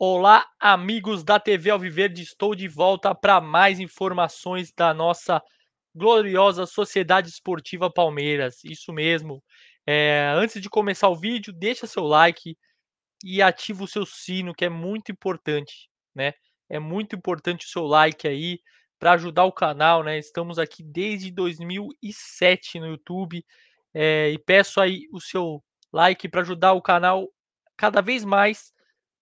Olá, amigos da TV Alviverde, estou de volta para mais informações da nossa gloriosa Sociedade Esportiva Palmeiras. Isso mesmo. É, antes de começar o vídeo, deixa seu like e ativa o seu sino, que é muito importante, né? É muito importante o seu like aí para ajudar o canal, né? Estamos aqui desde 2007 no YouTube é, e peço aí o seu like para ajudar o canal cada vez mais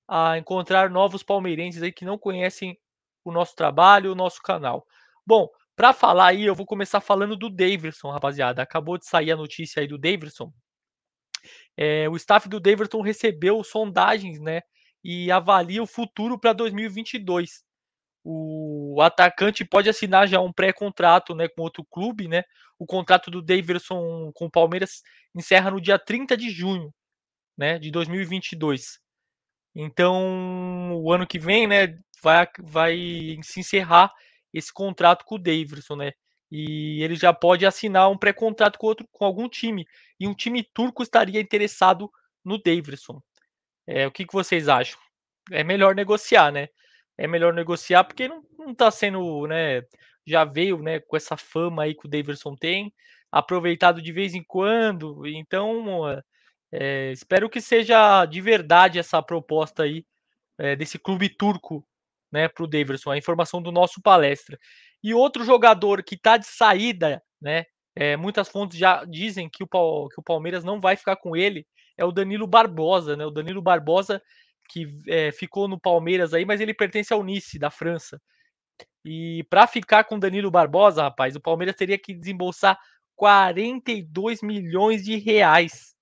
a encontrar novos palmeirenses aí que não conhecem o nosso trabalho, o nosso canal. Bom, para falar aí, eu vou começar falando do Davidson, rapaziada. Acabou de sair a notícia aí do Davidson. É, o staff do Davidson recebeu sondagens, né? E avalia o futuro para 2022. O atacante pode assinar já um pré-contrato né, com outro clube, né? O contrato do Davidson com o Palmeiras encerra no dia 30 de junho, né, de 2022. Então, o ano que vem, né, vai, vai se encerrar esse contrato com o Davidson, né? E ele já pode assinar um pré-contrato com outro, com algum time. E um time turco estaria interessado no Davidson. É, o que, que vocês acham? É melhor negociar, né? É melhor negociar porque não, não tá sendo, né? Já veio, né? Com essa fama aí que o Davidson tem, aproveitado de vez em quando. Então, é, espero que seja de verdade essa proposta aí é, desse clube turco né, para o Daverson, a informação do nosso palestra. E outro jogador que está de saída, né, é, muitas fontes já dizem que o, que o Palmeiras não vai ficar com ele, é o Danilo Barbosa. Né, o Danilo Barbosa que é, ficou no Palmeiras aí, mas ele pertence ao Nice, da França. E para ficar com Danilo Barbosa, rapaz, o Palmeiras teria que desembolsar 42 milhões de reais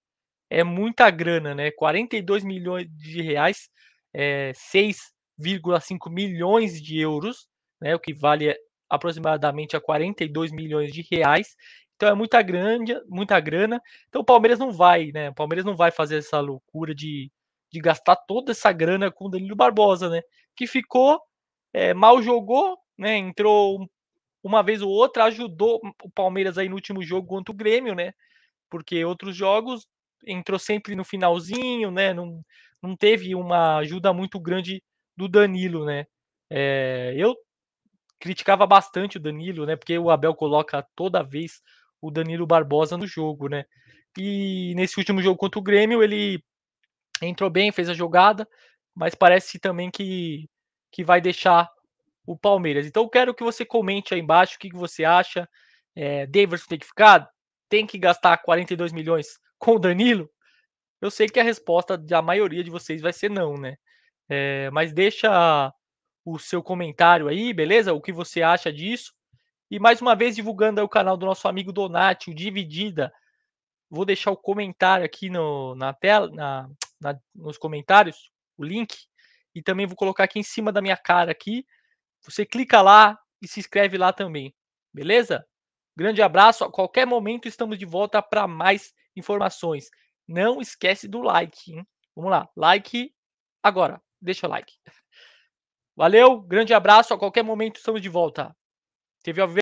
é muita grana, né? 42 milhões de reais, é, eh, 6,5 milhões de euros, né? O que vale aproximadamente a 42 milhões de reais. Então é muita grande, muita grana. Então o Palmeiras não vai, né? O Palmeiras não vai fazer essa loucura de, de gastar toda essa grana com o Danilo Barbosa, né? Que ficou, é, mal jogou, né? Entrou uma vez ou outra, ajudou o Palmeiras aí no último jogo contra o Grêmio, né? Porque outros jogos entrou sempre no finalzinho, né? Não, não teve uma ajuda muito grande do Danilo, né? É, eu criticava bastante o Danilo, né? Porque o Abel coloca toda vez o Danilo Barbosa no jogo, né? E nesse último jogo contra o Grêmio, ele entrou bem, fez a jogada, mas parece também que, que vai deixar o Palmeiras. Então eu quero que você comente aí embaixo o que, que você acha. É, Davidson tem que ficar? Tem que gastar 42 milhões com o Danilo? Eu sei que a resposta da maioria de vocês vai ser não, né? É, mas deixa o seu comentário aí, beleza? O que você acha disso? E mais uma vez, divulgando o canal do nosso amigo Donati, o Dividida. Vou deixar o comentário aqui no, na tela, na, na, nos comentários, o link. E também vou colocar aqui em cima da minha cara aqui. Você clica lá e se inscreve lá também. Beleza? Grande abraço. A qualquer momento estamos de volta para mais informações. Não esquece do like, hein? Vamos lá, like agora. Deixa o like. Valeu, grande abraço. A qualquer momento estamos de volta. Teve a